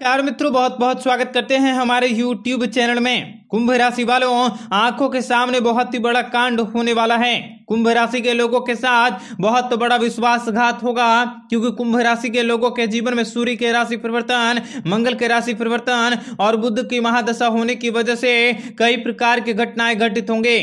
प्यार मित्रों बहुत बहुत स्वागत करते हैं हमारे यूट्यूब चैनल में कुंभ राशि वालों आंखों के सामने बहुत ही बड़ा कांड होने वाला है कुंभ राशि के लोगों के साथ बहुत बड़ा विश्वासघात होगा क्योंकि कुंभ राशि के लोगों के जीवन में सूर्य के राशि परिवर्तन मंगल के राशि परिवर्तन और बुद्ध की महादशा होने की वजह से कई प्रकार की घटनाएं घटित होंगे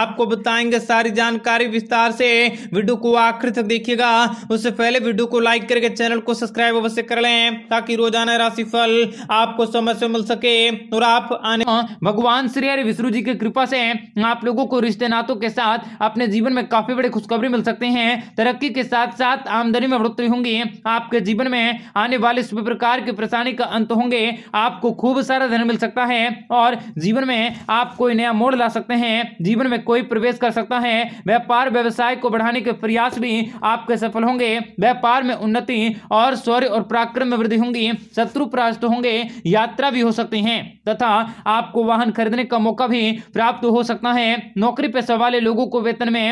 आपको बताएंगे सारी जानकारी विस्तार से वीडियो को आखिर तक देखिएगा उससे पहले वीडियो को लाइक करके चैनल को सब्सक्राइब अवश्य कर लें ताकि रोजाना फल आपको समय से मिल सके और आप आने भगवान भगवान श्री हरि विष्णु जी की कृपा से आप लोगों को रिश्ते नातों के साथ अपने जीवन में काफी बड़ी खुशखबरी मिल सकते हैं तरक्की के साथ साथ आमदनी में बढ़ोतरी होंगी आपके जीवन में आने वाले सभी प्रकार की परेशानी का अंत होंगे आपको खूब सारा धन मिल सकता है और जीवन में आप कोई नया मोड़ ला सकते हैं जीवन में कोई प्रवेश कर सकता है व्यापार व्यवसाय को बढ़ाने के प्रयास भी आपके सफल होंगे व्यापार में उन्नति और शौर्य और पराक्रम में वृद्धि होंगी शत्रु परास्त होंगे यात्रा भी हो सकती है तथा आपको वाहन खरीदने का मौका भी प्राप्त हो सकता है नौकरी पेशा वाले लोगों को वेतन में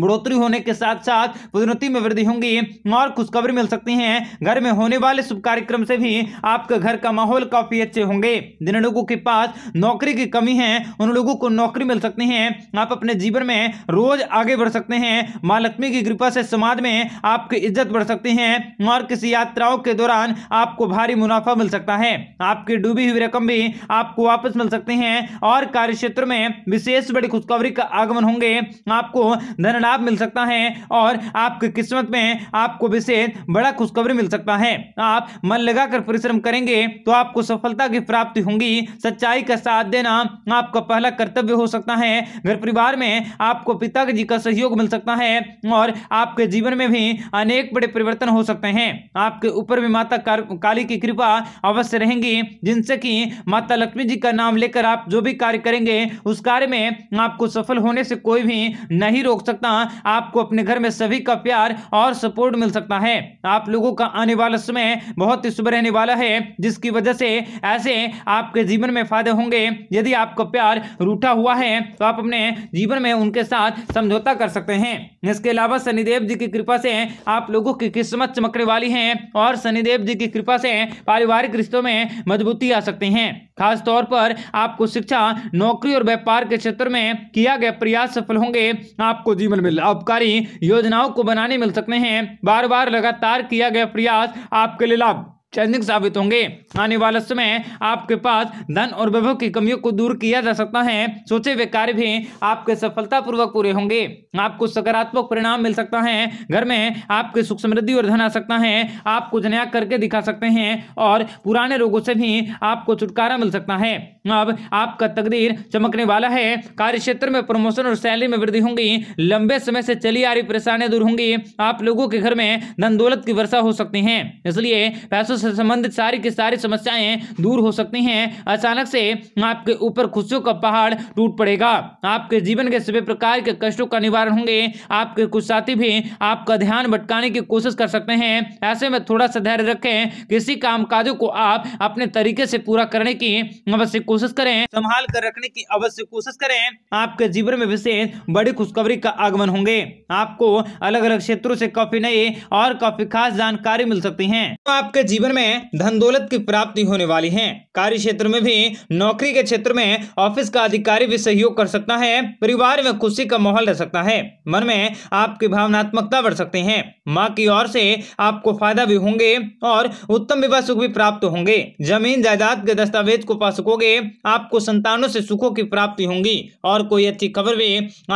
बढ़ोतरी होने के साथ साथ पदोन्नति में वृद्धि होंगी और खुशखबरी मिल सकती है घर में होने वाले शुभ कार्यक्रम से भी आपके घर का माहौल काफी अच्छे होंगे जिन लोगों के पास नौकरी की कमी है उन लोगों को नौकरी मिल सकती है आप अपने जीवन में रोज आगे बढ़ सकते हैं माँ लक्ष्मी की कृपा से समाज में आपकी इज्जत बढ़ सकती है और किसी यात्राओं के दौरान आपको भारी मुनाफा मिल सकता है आपकी डूबी हुई रकम भी आपको वापस मिल सकती है और कार्य क्षेत्र में विशेष बड़ी खुशखबरी का आगमन होंगे आपको धन लाभ मिल सकता है और आपकी किस्मत में आपको विशेष बड़ा खुशखबरी मिल सकता है आप मन लगाकर परिश्रम करेंगे तो आपको सफलता की प्राप्ति होंगी सच्चाई का साथ देना आपका पहला कर्तव्य हो सकता है घर परिवार में आपको पिता जी का सहयोग मिल सकता है और आपके जीवन में भी अनेक बड़े परिवर्तन हो सकते हैं आपके ऊपर भी माता काली की कृपा अवश्य रहेंगी जिनसे कि माता लक्ष्मी जी का नाम लेकर आप जो भी कार्य करेंगे उस कार्य में आपको सफल होने से कोई भी नहीं रोक सकता सकता हूँ आपको अपने घर में सभी का प्यार और सपोर्ट मिल सकता है आप लोगों का आने वाला समय बहुत ही शुभ रहने वाला है जिसकी वजह से ऐसे आपके जीवन में फायदे होंगे यदि आपका प्यार रूठा हुआ है तो आप अपने जीवन में उनके साथ समझौता कर सकते हैं इसके अलावा शनिदेव जी की कृपा से आप लोगों की किस्मत चमकने वाली है और शनिदेव जी की कृपा से पारिवारिक रिश्तों में मजबूती आ सकती है खासतौर पर आपको शिक्षा नौकरी और व्यापार के क्षेत्र में किया गया प्रयास सफल होंगे आपको जीवन में लाभकारी योजनाओं को बनाने मिल सकते हैं बार बार लगातार किया गया प्रयास आपके लिए लाभ चैनिक साबित होंगे आने वाले समय आपके पास धन और वैभव की कमियों को दूर किया जा सकता है सोचे हुए कार्य भी आपके सफलता पूर्वक पूरे होंगे आपको सकारात्मक परिणाम मिल सकता है घर में आपके सुख समृद्धि और धन आ सकता है आप कुछ नया करके दिखा सकते हैं और पुराने रोगों से भी आपको छुटकारा मिल सकता है अब आपका तकदीर चमकने वाला है कार्य क्षेत्र में प्रमोशन और सैलरी में वृद्धि होंगी लंबे समय से चली आ रही परेशानियां दूर होंगी आप लोगों के घर में धन दौलत की वर्षा हो सकती है इसलिए पैसों संबंधित सारी की सारी समस्याएं दूर हो सकती हैं अचानक से आपके ऊपर खुशियों का पहाड़ टूट पड़ेगा आपके जीवन के सभी प्रकार के कष्टों का निवारण होंगे आपके कुछ साथी भी आपका ध्यान भटकाने की कोशिश कर सकते हैं ऐसे में थोड़ा सा धैर्य रखें किसी काम काजों को आप अपने तरीके से पूरा करने की अवश्य कोशिश करें संभाल कर रखने की अवश्य कोशिश करें आपके जीवन में विशेष बड़ी खुशखबरी का आगमन होंगे आपको अलग अलग क्षेत्रों से काफी नए और काफी खास जानकारी मिल सकती है तो आपके जीवन में धन दौलत की प्राप्ति होने वाली है कार्य क्षेत्र में भी नौकरी के क्षेत्र में ऑफिस का अधिकारी भी सहयोग कर सकता है परिवार में खुशी का माहौल रह सकता है मन में आपकी भावनात्मकता बढ़ सकते हैं माँ की ओर से आपको फायदा भी होंगे और उत्तम विवाह सुख भी प्राप्त होंगे जमीन जायदाद के दस्तावेज को पा सकोगे आपको संतानों से सुखों की प्राप्ति होंगी और कोई अच्छी खबर भी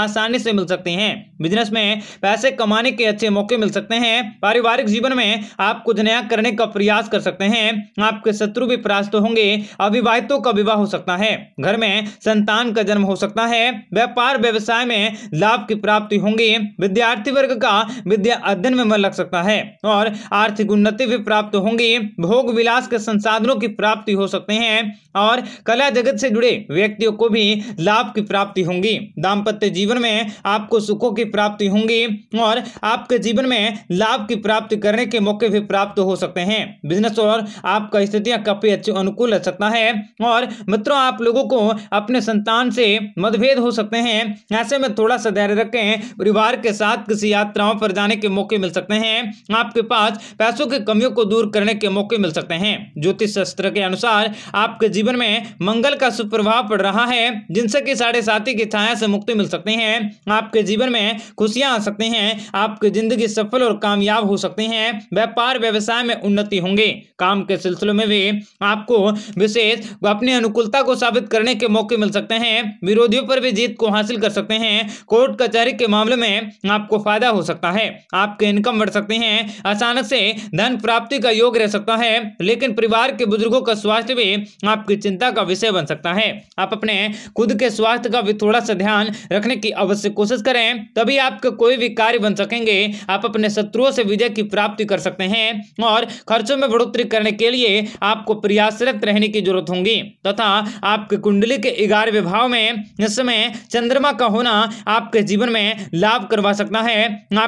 आसानी से मिल सकती है बिजनेस में पैसे कमाने के अच्छे मौके मिल सकते हैं पारिवारिक जीवन में आप कुछ नया करने का प्रयास विकास कर सकते हैं आपके शत्रु भी परास्त होंगे अविवाहितों का विवाह हो सकता है घर में संतान का जन्म हो सकता है व्यापार व्यवसाय में लाभ की प्राप्ति होंगी विद्यार्थी वर्ग का विद्या अध्ययन में मन लग सकता है और आर्थिक उन्नति भी प्राप्त होंगी भोग विलास के संसाधनों की प्राप्ति हो सकते हैं और कला जगत से जुड़े व्यक्तियों को भी लाभ की प्राप्ति होंगी दाम्पत्य जीवन में आपको सुखों की प्राप्ति होंगी और आपके जीवन में लाभ की प्राप्ति करने के मौके भी प्राप्त हो सकते हैं बिजनेस और आपका स्थितियाँ काफ़ी अच्छी अनुकूल रह सकता है और मित्रों आप लोगों को अपने संतान से मतभेद हो सकते हैं ऐसे में थोड़ा सा धैर्य रखें परिवार के साथ किसी यात्राओं पर जाने के मौके मिल सकते हैं आपके पास पैसों की कमियों को दूर करने के मौके मिल सकते हैं ज्योतिष शास्त्र के अनुसार आपके जीवन में मंगल का सुप्रभाव पड़ रहा है जिनसे कि साढ़े साथी की छाया से मुक्ति मिल सकती है आपके जीवन में खुशियां आ सकती हैं आपकी जिंदगी सफल और कामयाब हो सकती है व्यापार व्यवसाय में उन्नति होंगी होंगे काम के सिलसिले में भी आपको विशेष अपनी अनुकूलता को साबित करने के मौके मिल सकते हैं विरोधियों पर भी जीत को हासिल कर सकते हैं कोर्ट कचहरी के मामले में आपको फायदा हो सकता है आपके इनकम बढ़ सकते हैं अचानक से धन प्राप्ति का योग रह सकता है लेकिन परिवार के बुजुर्गों का स्वास्थ्य भी आपकी चिंता का विषय बन सकता है आप अपने खुद के स्वास्थ्य का भी थोड़ा सा ध्यान रखने की अवश्य कोशिश करें तभी आपके कोई भी कार्य बन सकेंगे आप अपने शत्रुओं से विजय की प्राप्ति कर सकते हैं और खर्चों में में बढ़ोतरी करने के लिए आपको प्रयासरत रहने की जरूरत होगी तथा आपके कुंडली के ग्यारहवें विभाव में इस समय चंद्रमा का होना आपके जीवन में लाभ करवा सकता है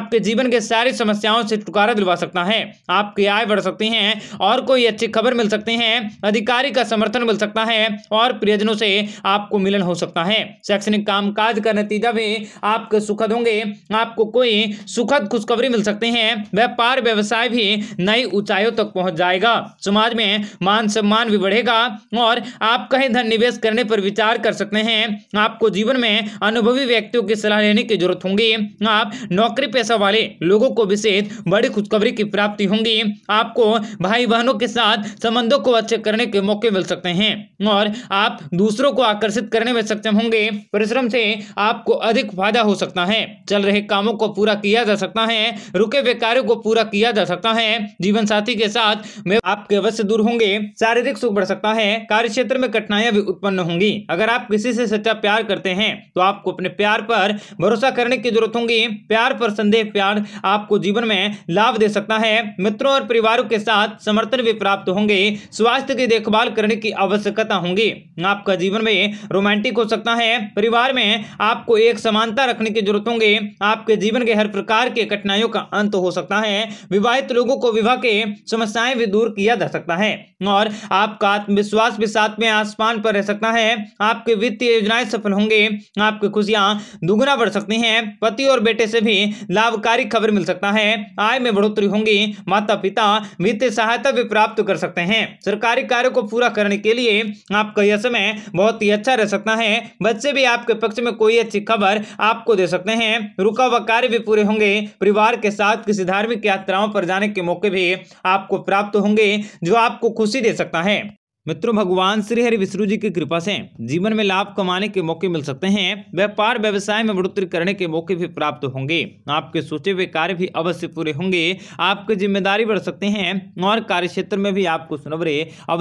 आपके जीवन के सारी समस्याओं से छुटकारा दिलवा सकता है आपकी आय बढ़ सकती है और कोई अच्छी खबर मिल सकती है अधिकारी का समर्थन मिल सकता है और प्रियजनों से आपको मिलन हो सकता है शैक्षणिक कामकाज का नतीजा भी आपके सुखद होंगे आपको कोई सुखद खुशखबरी मिल सकती है व्यापार व्यवसाय भी नई ऊंचाइयों तक पहुंच पहुंच जाएगा समाज में मान सम्मान भी बढ़ेगा और आप कहीं धन निवेश करने पर विचार कर सकते हैं आपको जीवन में अनुभवी व्यक्तियों की सलाह लेने की जरूरत होगी आप नौकरी पैसा वाले लोगों को विशेष बड़ी खुशखबरी की प्राप्ति होंगी आपको भाई बहनों के साथ संबंधों को अच्छे करने के मौके मिल सकते हैं और आप दूसरों को आकर्षित करने में सक्षम होंगे परिश्रम से आपको अधिक फायदा हो सकता है चल रहे कामों को पूरा किया जा सकता है रुके हुए कार्यों को पूरा किया जा सकता है जीवन साथी के साथ साथ में आपके अवश्य दूर होंगे शारीरिक सुख बढ़ सकता है कार्य क्षेत्र में कठिनाइयां भी उत्पन्न होंगी अगर आप किसी से सच्चा प्यार करते हैं तो आपको अपने प्यार पर भरोसा करने की जरूरत होगी प्यार पर संदेह प्यार आपको जीवन में लाभ दे सकता है मित्रों और परिवारों के साथ समर्थन भी प्राप्त होंगे स्वास्थ्य की देखभाल करने की आवश्यकता होंगी आपका जीवन में रोमांटिक हो सकता है परिवार में आपको एक समानता रखने की जरूरत होंगी आपके जीवन के हर प्रकार के कठिनाइयों का अंत हो सकता है विवाहित लोगों को विवाह के समस्याएं समस्याएं भी दूर किया जा सकता है और आपका आत्मविश्वास भी साथ में आसमान पर रह सकता है आपके वित्तीय योजनाएं सफल होंगे आपकी खुशियां दुगुना बढ़ सकती हैं पति और बेटे से भी लाभकारी खबर मिल सकता है आय में बढ़ोतरी होंगी माता पिता वित्तीय सहायता भी प्राप्त कर सकते हैं सरकारी कार्य को पूरा करने के लिए आपका यह समय बहुत ही अच्छा रह सकता है बच्चे भी आपके पक्ष में कोई अच्छी खबर आपको दे सकते हैं रुका हुआ कार्य भी पूरे होंगे परिवार के साथ किसी धार्मिक यात्राओं पर जाने के मौके भी आपको प्राप्त प्राप्त होंगे जो आपको खुशी दे सकता है मित्रों भगवान श्री हरि विष्णु जी की कृपा से जीवन में लाभ कमाने के मौके मिल सकते हैं व्यापार व्यवसाय में बढ़ोतरी करने के मौके भी प्राप्त होंगे आपके सोचे हुए कार्य भी अवश्य पूरे होंगे आपकी जिम्मेदारी बढ़ सकते हैं और कार्य क्षेत्र में भी आपको सुनवरे अवश्य